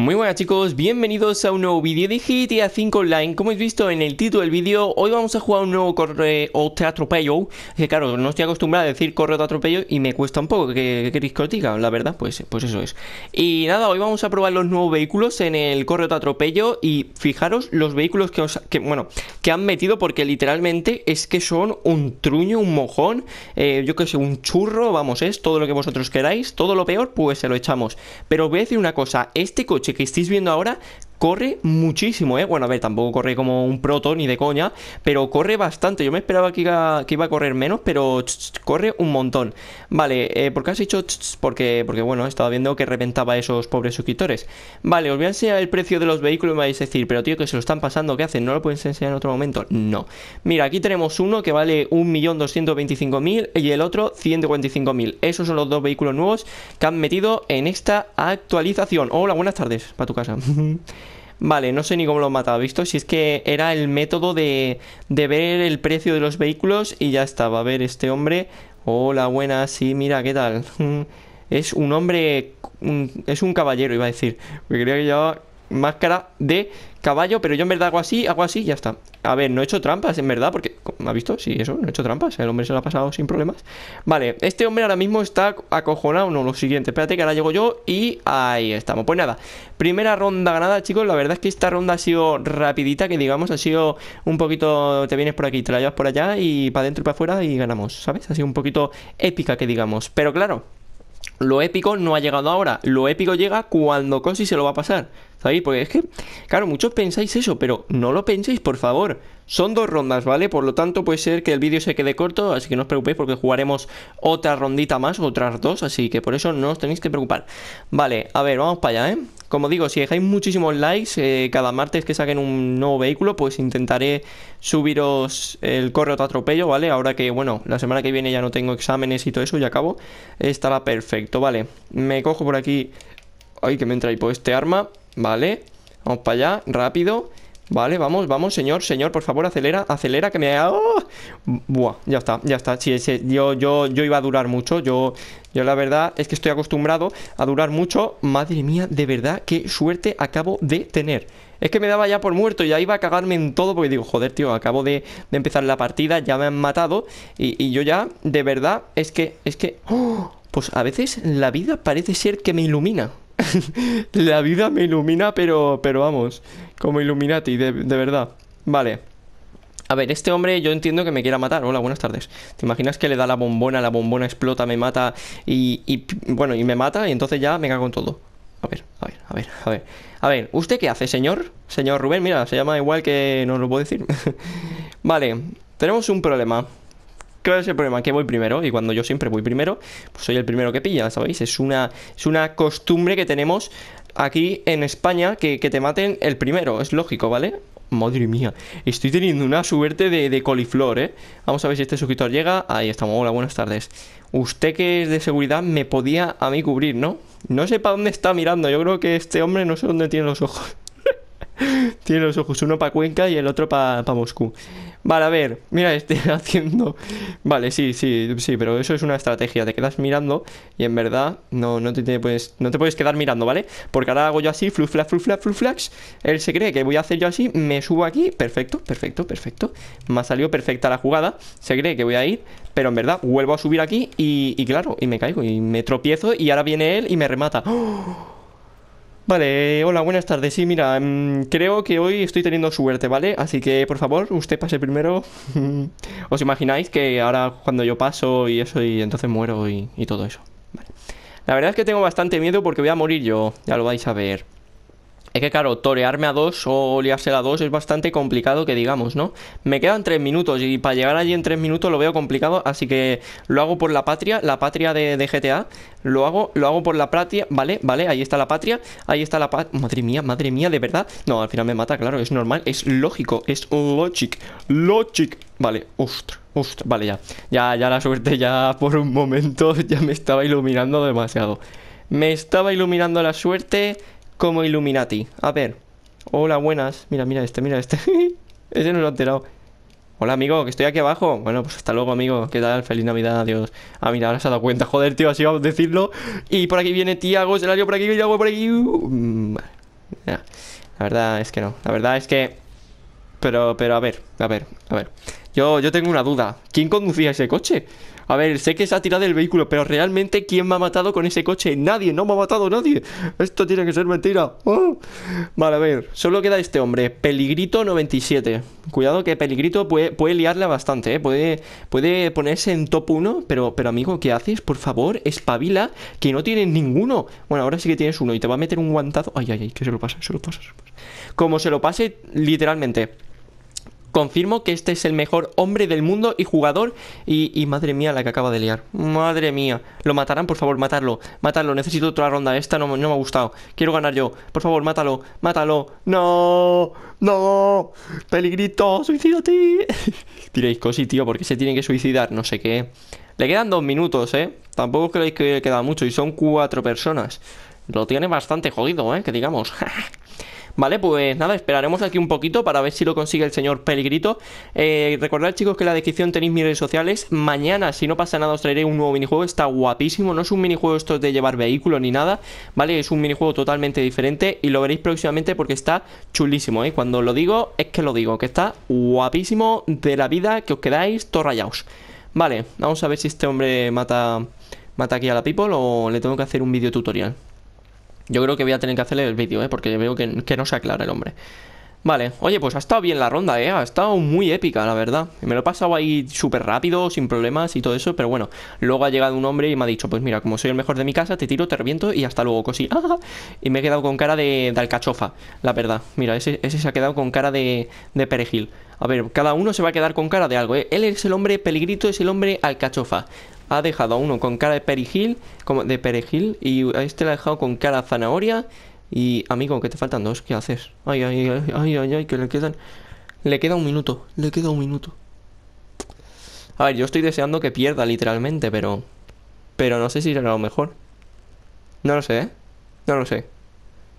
Muy buenas chicos, bienvenidos a un nuevo vídeo de GTA 5 Online Como habéis visto en el título del vídeo, hoy vamos a jugar un nuevo correo de atropello Que claro, no estoy acostumbrado a decir correo de atropello y me cuesta un poco que queréis que la verdad, pues, pues eso es Y nada, hoy vamos a probar los nuevos vehículos en el correo de atropello Y fijaros los vehículos que, os, que, bueno, que han metido porque literalmente es que son un truño, un mojón eh, Yo que sé, un churro, vamos, es todo lo que vosotros queráis, todo lo peor, pues se lo echamos Pero voy a decir una cosa, este coche que estáis viendo ahora corre muchísimo, ¿eh? Bueno, a ver, tampoco corre como un proto ni de coña, pero corre bastante. Yo me esperaba que iba, que iba a correr menos, pero corre un montón. Vale, eh, ¿por qué has hecho porque, porque, bueno, estaba viendo que reventaba a esos pobres suscriptores. Vale, os voy a enseñar el precio de los vehículos y me vais a decir, pero tío, que se lo están pasando, ¿qué hacen? ¿No lo puedes enseñar en otro momento? No. Mira, aquí tenemos uno que vale 1.225.000 y el otro 145.000. Esos son los dos vehículos nuevos que han metido en esta actualización. Hola, buenas tardes, para tu casa. Vale, no sé ni cómo lo mataba, matado, ¿visto? Si es que era el método de, de ver el precio de los vehículos y ya estaba. A ver, este hombre... Hola, buenas, sí, mira, ¿qué tal? es un hombre... es un caballero, iba a decir. creo creía que llevaba máscara de caballo, pero yo en verdad hago así, hago así y ya está. A ver, no he hecho trampas, en verdad, porque... ha visto? Sí, eso, no he hecho trampas. El hombre se lo ha pasado sin problemas. Vale, este hombre ahora mismo está acojonado. No, lo siguiente, espérate que ahora llego yo y ahí estamos. Pues nada, primera ronda ganada, chicos. La verdad es que esta ronda ha sido rapidita, que digamos, ha sido un poquito... Te vienes por aquí, te la llevas por allá y para adentro y para afuera y ganamos, ¿sabes? Ha sido un poquito épica, que digamos. Pero claro... Lo épico no ha llegado ahora, lo épico llega cuando Cosi se lo va a pasar ahí Porque es que, claro, muchos pensáis eso, pero no lo penséis, por favor. Son dos rondas, ¿vale? Por lo tanto, puede ser que el vídeo se quede corto, así que no os preocupéis porque jugaremos otra rondita más, otras dos, así que por eso no os tenéis que preocupar. Vale, a ver, vamos para allá, ¿eh? Como digo, si dejáis muchísimos likes, eh, cada martes que saquen un nuevo vehículo, pues intentaré subiros el correo de atropello, ¿vale? Ahora que, bueno, la semana que viene ya no tengo exámenes y todo eso, Y acabo, estará perfecto, ¿vale? Me cojo por aquí... Ay, que me entra por pues, este arma Vale, vamos para allá, rápido Vale, vamos, vamos, señor, señor, por favor, acelera, acelera, que me... ¡Oh! Buah, ya está, ya está sí, yo, yo, yo iba a durar mucho Yo, yo la verdad es que estoy acostumbrado a durar mucho Madre mía, de verdad, qué suerte acabo de tener es que me daba ya por muerto, Y ya iba a cagarme en todo porque digo, joder, tío, acabo de, empezar la partida, ya me han matado y, y, yo ya, de verdad, es que, es que... ¡Oh! Pues a veces la vida parece ser que me ilumina. la vida me ilumina, pero, pero vamos, como iluminati, de, de verdad. Vale. A ver, este hombre yo entiendo que me quiera matar. Hola, buenas tardes. ¿Te imaginas que le da la bombona, la bombona explota, me mata y, y bueno, y me mata y entonces ya me cago en todo? A ver, a ver, a ver, a ver. A ver, ¿usted qué hace, señor? Señor Rubén, mira, se llama igual que no lo puedo decir. vale, tenemos un problema. ¿Cuál es el problema? Que voy primero y cuando yo siempre voy primero, pues soy el primero que pilla, ¿sabéis? Es una, es una costumbre que tenemos aquí en España que, que te maten el primero, es lógico, ¿vale? Madre mía, estoy teniendo una suerte de, coliflor, ¿eh? Vamos a ver si este suscriptor llega. Ahí estamos, hola, buenas tardes. Usted que es de seguridad me podía a mí cubrir, ¿no? No sé para dónde está mirando, yo creo que este hombre no sé dónde tiene los ojos. tiene los ojos, uno para Cuenca y el otro para pa Moscú. Vale, a ver, mira, estoy haciendo. Vale, sí, sí, sí, pero eso es una estrategia. Te quedas mirando y en verdad no, no, te, puedes, no te puedes quedar mirando, ¿vale? Porque ahora hago yo así, flux, flash, flux, flux, Él se cree que voy a hacer yo así, me subo aquí, perfecto, perfecto, perfecto. Me ha salido perfecta la jugada, se cree que voy a ir, pero en verdad vuelvo a subir aquí y, y claro, y me caigo y me tropiezo y ahora viene él y me remata. ¡Oh! Vale, hola, buenas tardes. Sí, mira, mm, creo que hoy estoy teniendo suerte, ¿vale? Así que, por favor, usted pase primero. ¿Os imagináis que ahora cuando yo paso y eso y entonces muero y, y todo eso? Vale. La verdad es que tengo bastante miedo porque voy a morir yo, ya lo vais a ver que claro, torearme a dos o liarse a dos es bastante complicado que digamos, ¿no? Me quedan tres minutos y para llegar allí en tres minutos lo veo complicado, así que lo hago por la patria, la patria de, GTA. Lo hago, lo hago por la patria, ¿vale? ¿Vale? Ahí está la patria, ahí está la patria. Madre mía, madre mía, de verdad. No, al final me mata, claro, es normal, es lógico, es logic, logic. Vale, ostras. Ostras, vale, ya. Ya, ya la suerte, ya por un momento ya me estaba iluminando demasiado. Me estaba iluminando la suerte como Illuminati. A ver. Hola, buenas. Mira, mira este, mira este. Ese no lo ha enterado. Hola, amigo, que estoy aquí abajo. Bueno, pues hasta luego, amigo. ¿Qué tal? Feliz Navidad, adiós. Ah, mira, ahora se ha dado cuenta. Joder, tío, así vamos a decirlo. Y por aquí viene Tiago, Selario por aquí, Tiago por aquí. Mm, la verdad es que no. La verdad es que... Pero, pero, a ver, a ver, a ver. Yo, yo tengo una duda. ¿Quién conducía ese coche? A ver, sé que se ha tirado el vehículo, pero realmente ¿quién me ha matado con ese coche? Nadie, no me ha matado nadie. Esto tiene que ser mentira. Ah. Vale, a ver, solo queda este hombre, Peligrito 97. Cuidado que Peligrito puede, puede liarla bastante, ¿eh? Puede, ponerse en top 1, pero, amigo, ¿qué haces? Por favor, espabila, que no tienes ninguno. Bueno, ahora sí que tienes uno y te va a meter un guantazo. Ay, ay, ay, que se lo pasa, se lo pasa, se lo Como se lo pase, literalmente. Confirmo que este es el mejor hombre del mundo y jugador. Y, madre mía, la que acaba de liar. Madre mía. Lo matarán, por favor, matarlo. Matarlo, necesito otra ronda. Esta no, no me ha gustado. Quiero ganar yo. Por favor, mátalo. Mátalo. No. No. Peligrito. Suicídate. Diréis, cosí, tío, porque se tiene que suicidar. No sé qué. Le quedan dos minutos, ¿eh? Tampoco creéis que le queda mucho. Y son cuatro personas. Lo tiene bastante jodido, ¿eh? Que digamos. Vale, pues nada, esperaremos aquí un poquito para ver si lo consigue el señor Peligrito. Eh, recordad, chicos, que en la descripción tenéis mis redes sociales. Mañana, si no pasa nada, os traeré un nuevo minijuego. Está guapísimo. No es un minijuego esto de llevar vehículo ni nada, ¿vale? Es un minijuego totalmente diferente y lo veréis próximamente porque está chulísimo, ¿eh? Cuando lo digo, es que lo digo, que está guapísimo de la vida, que os quedáis torrayaos. Vale, vamos a ver si este hombre mata, mata aquí a la people o le tengo que hacer un vídeo tutorial. Yo creo que voy a tener que hacerle el vídeo, ¿eh? Porque veo que, no se aclara el hombre. Vale, oye, pues ha estado bien la ronda, ¿eh? Ha estado muy épica, la verdad. Me lo he pasado ahí súper rápido, sin problemas y todo eso, pero bueno. Luego ha llegado un hombre y me ha dicho, pues mira, como soy el mejor de mi casa, te tiro, te reviento y hasta luego, cosí. y me he quedado con cara de, alcachofa, la verdad. Mira, ese, se ha quedado con cara de, de perejil. A ver, cada uno se va a quedar con cara de algo, ¿eh? Él es el hombre peligrito, es el hombre alcachofa ha dejado a uno con cara de perejil, como de perejil, y a este le ha dejado con cara zanahoria. Y amigo, que te faltan dos, ¿qué haces? Ay, ay, ay, ay, ay, que le quedan. Le queda un minuto, le queda un minuto. A ver, yo estoy deseando que pierda literalmente, pero. Pero no sé si será lo mejor. No lo sé, ¿eh? No lo sé.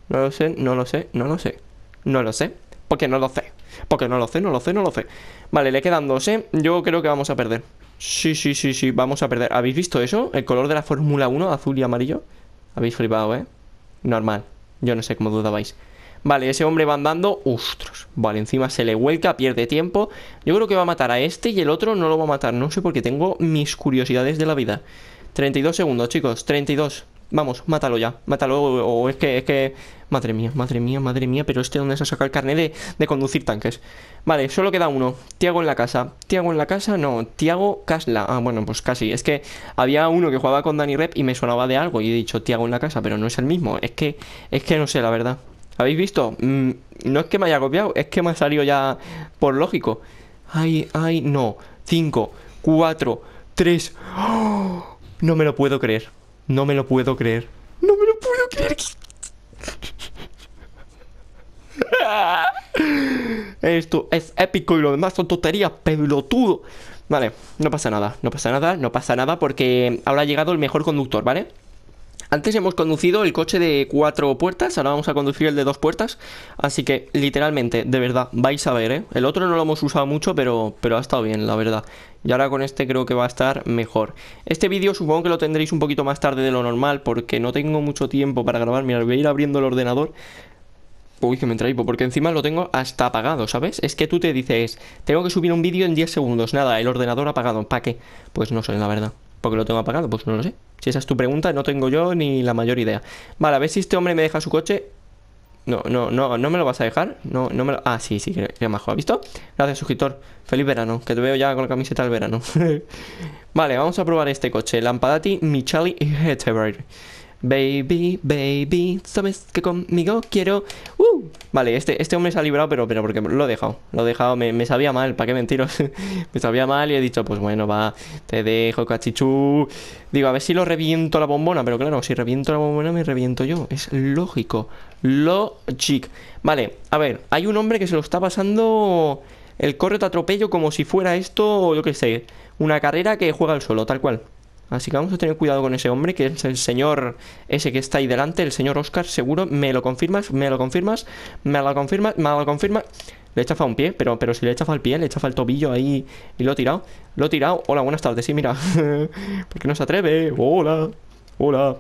No lo sé, no lo sé, no lo sé. No lo sé. Porque no lo sé. Porque no lo sé, no lo sé, no lo sé. Vale, le quedan dos, ¿eh? Yo creo que vamos a perder. Sí, sí, sí, sí, vamos a perder. ¿Habéis visto eso? El color de la Fórmula 1, azul y amarillo. Habéis flipado, ¿eh? Normal. Yo no sé cómo dudabais. Vale, ese hombre va andando. ustros. Vale, encima se le vuelca, pierde tiempo. Yo creo que va a matar a este y el otro no lo va a matar. No sé porque tengo mis curiosidades de la vida. 32 segundos, chicos. 32. Vamos, mátalo ya, mátalo, o, es que, es que... Madre mía, madre mía, madre mía, pero este dónde se ha sacado el carnet de, conducir tanques. Vale, solo queda uno, Tiago en la casa. Tiago en la casa, no, Tiago Casla. Ah, bueno, pues casi, es que había uno que jugaba con Dani Rep y me sonaba de algo y he dicho Tiago en la casa, pero no es el mismo, es que, es que no sé, la verdad. ¿Habéis visto? Mm, no es que me haya copiado, es que me ha salido ya por lógico. Ay, ay, no. cinco, cuatro Tres ¡Oh! No me lo puedo creer. No me lo puedo creer. No me lo puedo creer. Esto es épico y lo demás son tonterías, pelotudo. Vale, no pasa nada, no pasa nada, no pasa nada porque ahora ha llegado el mejor conductor, ¿vale? Antes hemos conducido el coche de cuatro puertas, ahora vamos a conducir el de dos puertas. Así que literalmente, de verdad, vais a ver, ¿eh? El otro no lo hemos usado mucho, pero, pero ha estado bien, la verdad. Y ahora con este creo que va a estar mejor. Este vídeo supongo que lo tendréis un poquito más tarde de lo normal, porque no tengo mucho tiempo para grabar. Mirad, voy a ir abriendo el ordenador. Uy, que me entra porque encima lo tengo hasta apagado, ¿sabes? Es que tú te dices, tengo que subir un vídeo en 10 segundos, nada, el ordenador apagado, ¿para qué? Pues no sé, la verdad. Porque lo tengo apagado? Pues no lo sé. Si esa es tu pregunta, no tengo yo ni la mayor idea. Vale, a ver si este hombre me deja su coche. No, no, no, no me lo vas a dejar. No, no me Ah, sí, sí, que, majo. ¿ha visto? Gracias, suscriptor. Feliz verano, que te veo ya con la camiseta del verano. vale, vamos a probar este coche. Lampadati Michali Heterberg. Baby, baby, sabes que conmigo quiero... ¡Uh! Vale, este, este hombre se ha librado, pero, pero porque lo he dejado. Lo he dejado, me, sabía mal, ¿para qué mentiros? me sabía mal y he dicho, pues bueno, va, te dejo, cachichú. Digo, a ver si lo reviento la bombona, pero claro, si reviento la bombona me reviento yo. Es lógico. Lógico. Vale, a ver, hay un hombre que se lo está pasando... El correo te atropello como si fuera esto, yo qué sé, una carrera que juega al suelo, tal cual. Así que vamos a tener cuidado con ese hombre, que es el señor ese que está ahí delante, el señor Oscar, seguro. Me lo confirmas, me lo confirmas, me lo confirmas, me lo confirmas. Le he chafado un pie, pero, pero si le he chafado el pie, le he chafado el tobillo ahí y lo he tirado. Lo he tirado. Hola, buenas tardes. Sí, mira. porque no se atreve? Hola. Hola.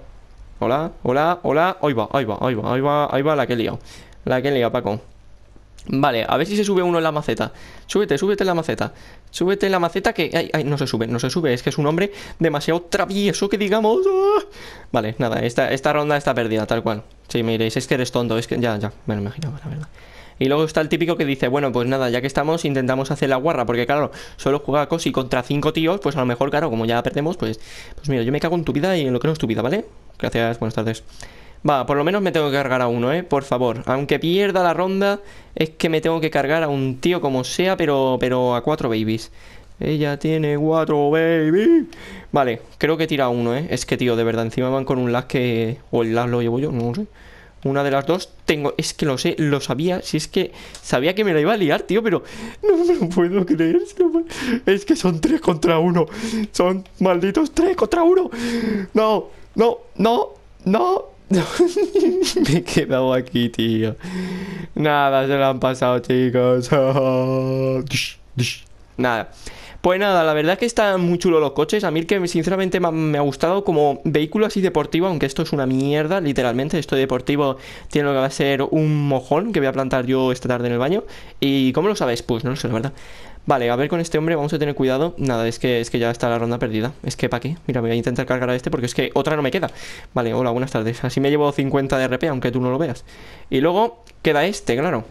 Hola, hola, hola. Ahí va, ahí va, ahí va, ahí va, ahí va la que he liado. La que he liado, Paco. Vale, a ver si se sube uno en la maceta. Súbete, súbete en la maceta. Súbete en la maceta que... Ay, ay, no se sube, no se sube. Es que es un hombre demasiado travieso que digamos... ¡Ah! Vale, nada, esta, esta ronda está perdida, tal cual. Si me es que eres tonto, es que... Ya, ya, me lo imaginaba, la verdad. Y luego está el típico que dice, bueno, pues nada, ya que estamos, intentamos hacer la guarra, porque claro, solo juega Cosi contra cinco tíos, pues a lo mejor, claro, como ya perdemos, pues... Pues mira, yo me cago en tu vida y en lo que no es tu vida, ¿vale? Gracias, buenas tardes. Va, por lo menos me tengo que cargar a uno, ¿eh? Por favor. Aunque pierda la ronda, es que me tengo que cargar a un tío como sea, pero, pero a cuatro babies. Ella tiene cuatro babies. Vale, creo que tira a uno, ¿eh? Es que, tío, de verdad, encima van con un las que... O el las lo llevo yo, no sé. Una de las dos tengo... Es que lo sé, lo sabía. Si es que sabía que me la iba a liar, tío, pero... No me lo puedo creer. Es que son tres contra uno. Son malditos tres contra uno. No, no, no, no. Me he quedado aquí, tío. Nada, se lo han pasado, chicos. nada. Pues nada, la verdad es que están muy chulos los coches. A mí que sinceramente me ha gustado como vehículo así deportivo, aunque esto es una mierda, literalmente. Esto deportivo tiene lo que va a ser un mojón que voy a plantar yo esta tarde en el baño. ¿Y cómo lo sabes? Pues no lo sé, la verdad. Vale, a ver con este hombre, vamos a tener cuidado Nada, es que, es que ya está la ronda perdida Es que pa' qué, mira, voy a intentar cargar a este Porque es que otra no me queda Vale, hola, buenas tardes, así me llevo 50 de RP Aunque tú no lo veas Y luego queda este, claro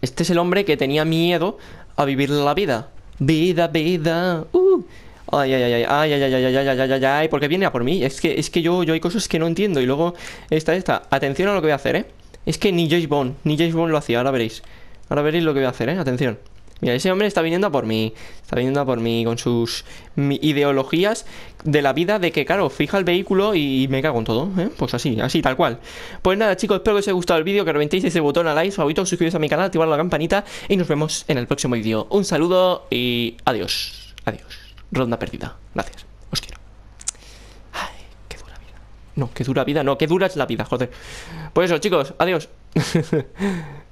Este es el hombre que tenía miedo a vivir la vida Vida, vida, uh Ay, ay, ay, ay, ay, ay, ay, ay, ay, ay, ay, porque viene a por mí. Es que, es que yo, yo hay cosas que no entiendo. Y luego, esta, esta. Atención a lo que voy a hacer, ¿eh? Es que ni James Bond, ni James Bond lo hacía, ahora veréis. Ahora veréis lo que voy a hacer, ¿eh? Atención. Mira, ese hombre está viniendo a por mí. Está viniendo a por mí con sus ideologías de la vida de que, claro, fija el vehículo y me cago en todo, ¿eh? Pues así, así, tal cual. Pues nada, chicos, espero que os haya gustado el vídeo, que reventéis ese botón a like, favorito, suscribiros a mi canal, activar la campanita y nos vemos en el próximo vídeo. Un saludo y adiós. Adiós. Ronda perdida. Gracias. Os quiero. Ay, qué dura vida. No, qué dura vida, no, qué dura es la vida, joder. Pues eso, chicos, adiós.